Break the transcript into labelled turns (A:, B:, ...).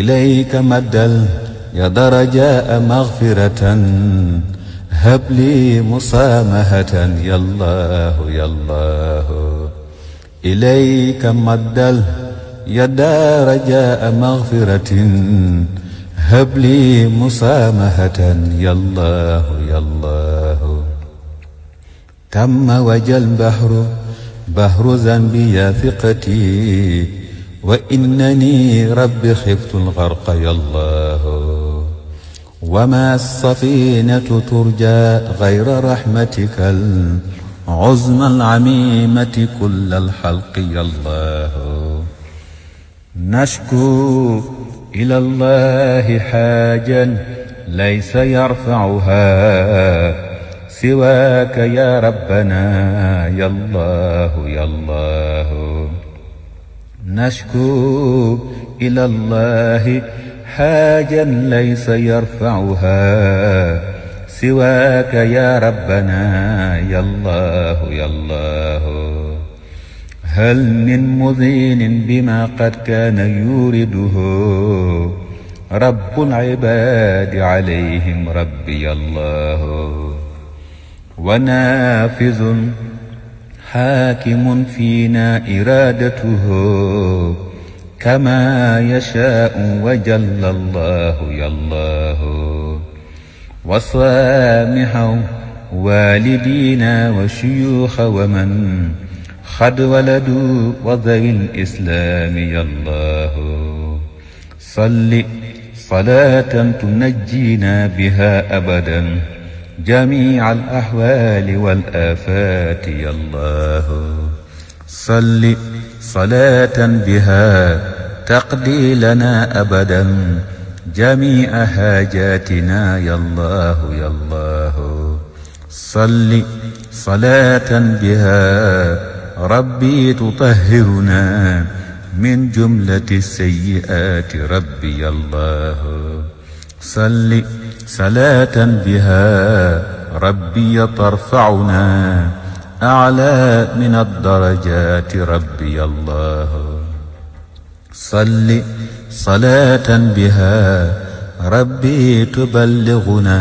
A: إليك مد يا درجاء مغفرة هب لي مسامحة يا الله يا الله إليك مد يا درجاء مغفرة هب لي مسامحة يا الله يا الله تم وجل البحر بحر ذنبي يا ثقتي وإنني رب خفت الغرق يا الله وما السفينة ترجى غير رحمتك العظمى العميمة كل الحلق يا الله نشكو إلى الله حاجا ليس يرفعها سواك يا ربنا يا الله يا الله نشكو إلى الله حاجا ليس يرفعها سواك يا ربنا يا الله يا الله هل من مذين بما قد كان يورده رب العباد عليهم ربي الله ونافذ حاكم فينا إرادته كما يشاء وجل الله يا الله وصامح والدينا وشيوخ ومن قد ولدوا وذوي الإسلام يا الله صل صلاة تنجينا بها أبداً جميع الأحوال والآفات يا الله صل صلاة بها تقضي لنا أبدا جميع حاجاتنا يا الله يا الله صل صلاة بها ربي تطهرنا من جملة السيئات ربي الله صل صلاة بها ربي ترفعنا أعلى من الدرجات ربي الله صل صلاة بها ربي تبلغنا